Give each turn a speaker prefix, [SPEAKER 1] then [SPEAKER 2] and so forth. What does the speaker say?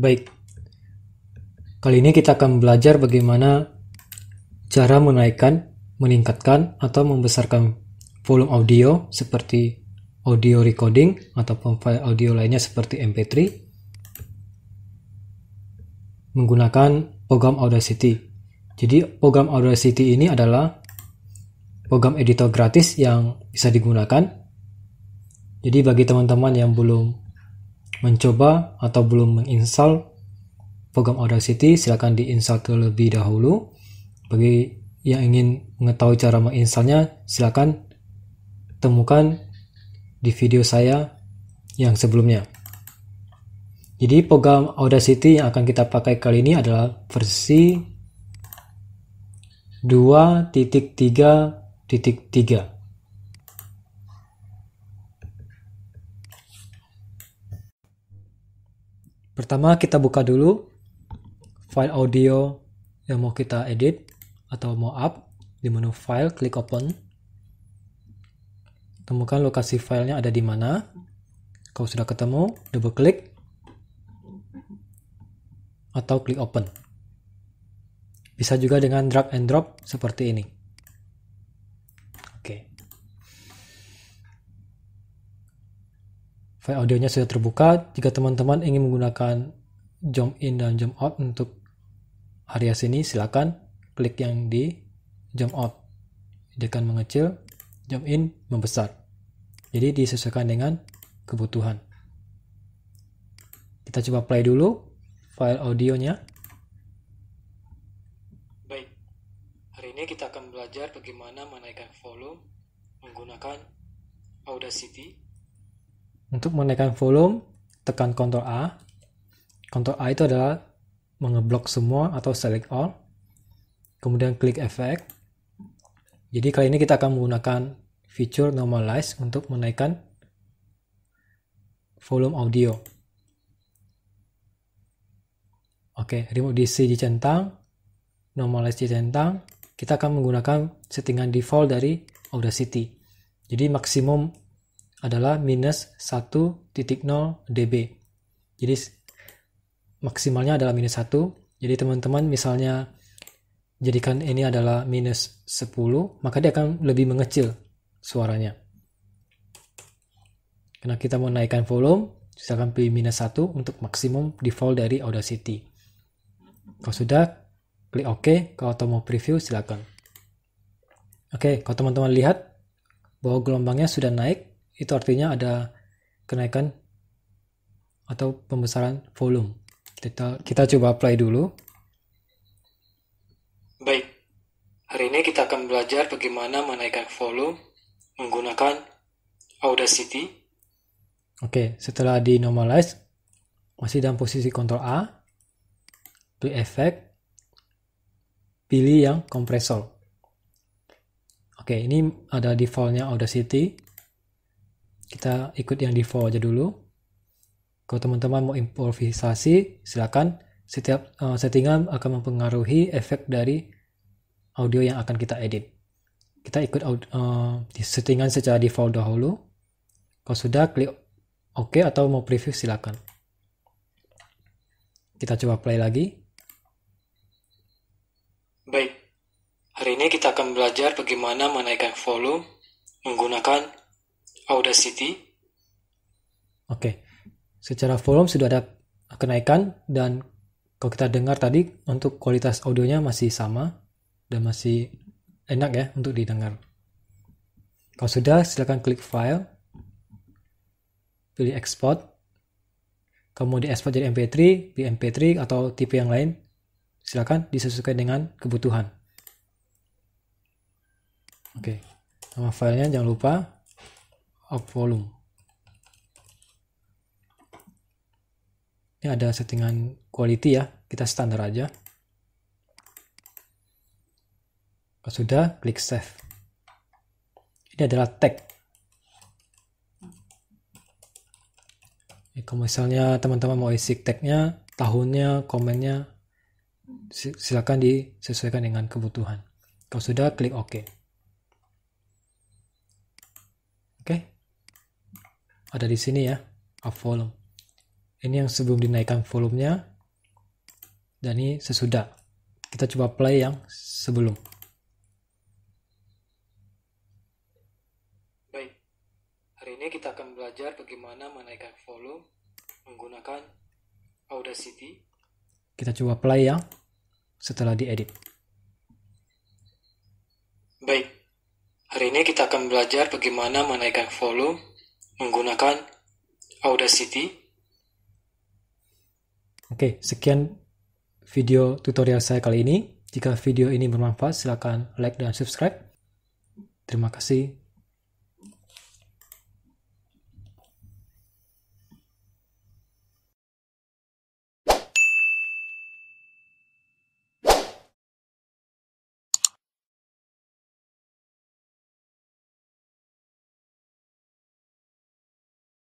[SPEAKER 1] Baik, kali ini kita akan belajar bagaimana cara menaikkan, meningkatkan, atau membesarkan volume audio seperti audio recording atau file audio lainnya seperti MP3 menggunakan program Audacity. Jadi program Audacity ini adalah program editor gratis yang bisa digunakan. Jadi bagi teman-teman yang belum mencoba atau belum menginstal program Audacity, silakan diinstal terlebih dahulu. Bagi yang ingin mengetahui cara menginstalnya, silakan temukan di video saya yang sebelumnya. Jadi program Audacity yang akan kita pakai kali ini adalah versi 2.3.3. Pertama kita buka dulu file audio yang mau kita edit atau mau up di menu file klik open. Temukan lokasi filenya ada di mana. Kalau sudah ketemu, double klik atau klik open. Bisa juga dengan drag and drop seperti ini. File audionya sudah terbuka. Jika teman-teman ingin menggunakan jump in dan jump out untuk area sini, silakan klik yang di jump out. Dia akan mengecil, jump in membesar. Jadi disesuaikan dengan kebutuhan. Kita coba play dulu file audionya. Baik, hari ini kita akan belajar bagaimana menaikkan volume menggunakan Audacity untuk menaikkan volume, tekan Ctrl A. Ctrl A itu adalah mengeblok semua atau select all. Kemudian klik efek. Jadi kali ini kita akan menggunakan feature normalize untuk menaikkan volume audio. Oke, remote DC dicentang, normalize dicentang. Kita akan menggunakan settingan default dari Audacity. Jadi maksimum adalah minus 1.0 dB. Jadi maksimalnya adalah minus 1. Jadi teman-teman misalnya jadikan ini adalah minus 10, maka dia akan lebih mengecil suaranya. Karena kita mau naikkan volume, silakan pilih minus 1 untuk maksimum default dari Audacity. Kalau sudah, klik OK. Kalau atau mau preview, silakan. Oke, kalau teman-teman lihat bahwa gelombangnya sudah naik, itu artinya ada kenaikan atau pembesaran volume. Kita kita coba apply dulu. Baik. Hari ini kita akan belajar bagaimana menaikkan volume menggunakan Audacity. Oke, setelah di normalize masih dalam posisi kontrol A, pilih efek, pilih yang kompresor. Oke, ini ada defaultnya Audacity kita ikut yang default aja dulu kalau teman-teman mau improvisasi silakan setiap uh, settingan akan mempengaruhi efek dari audio yang akan kita edit kita ikut uh, settingan secara default dahulu kalau sudah klik OK atau mau preview silakan kita coba play lagi baik hari ini kita akan belajar bagaimana menaikkan volume menggunakan Audacity. Oke. Okay. Secara volume sudah ada kenaikan dan kalau kita dengar tadi untuk kualitas audionya masih sama dan masih enak ya untuk didengar. Kalau sudah silakan klik file, pilih export, kemudian export jadi MP3, di MP3 atau tipe yang lain. Silakan disesuaikan dengan kebutuhan. Oke, nama filenya jangan lupa of volume ini ada settingan quality ya kita standar aja kalau sudah klik save ini adalah tag ini kalau misalnya teman-teman mau isi tagnya tahunnya komennya silakan disesuaikan dengan kebutuhan kalau sudah klik ok oke ada di sini ya up volume ini yang sebelum dinaikkan volumenya dan ini sesudah kita coba play yang sebelum baik hari ini kita akan belajar bagaimana menaikkan volume menggunakan Audacity kita coba play yang setelah diedit baik hari ini kita akan belajar bagaimana menaikkan volume menggunakan Audacity. Oke, sekian video tutorial saya kali ini. Jika video ini bermanfaat, silakan like dan subscribe. Terima kasih.